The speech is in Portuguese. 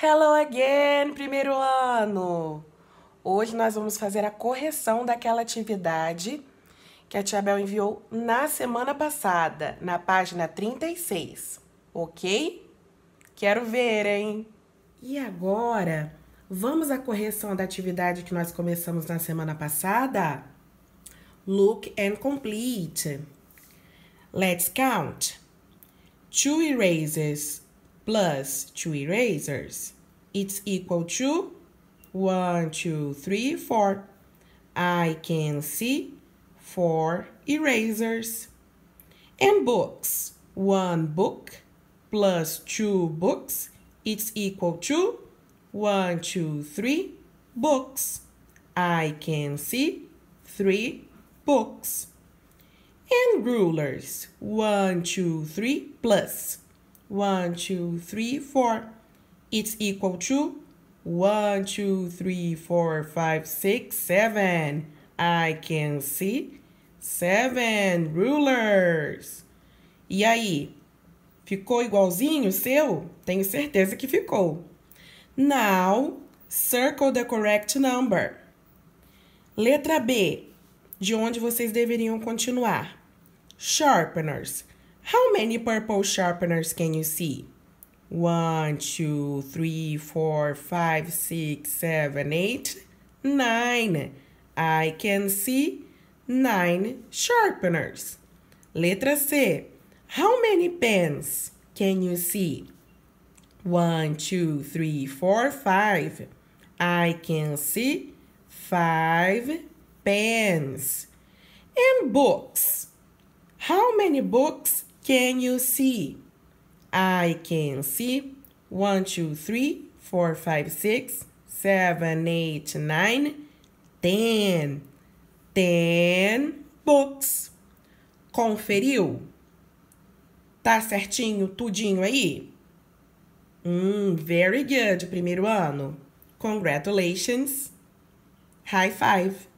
Hello again, primeiro ano! Hoje nós vamos fazer a correção daquela atividade que a Tia Bel enviou na semana passada, na página 36, ok? Quero ver, hein? E agora, vamos à correção da atividade que nós começamos na semana passada? Look and complete. Let's count. Two erasers plus two erasers. It's equal to 1, 2, 3, 4. I can see 4 erasers. And books. 1 book plus 2 books. It's equal to 1, 2, 3 books. I can see 3 books. And rulers. 1, 2, 3 plus One, two, three, four. It's equal to one, two, three, four, five, six, seven. I can see seven rulers. E aí? Ficou igualzinho o seu? Tenho certeza que ficou. Now, circle the correct number. Letra B. De onde vocês deveriam continuar? Sharpeners How many purple sharpeners can you see? One, two, three, four, five, six, seven, eight, nine. I can see nine sharpeners. Letra C. How many pens can you see? One, two, three, four, five. I can see five pens. And books. How many books Can you see? I can see. One, two, three, four, five, six, seven, eight, nine, ten. Ten books. Conferiu? Tá certinho tudinho aí? Hum, very good, primeiro ano. Congratulations. High five.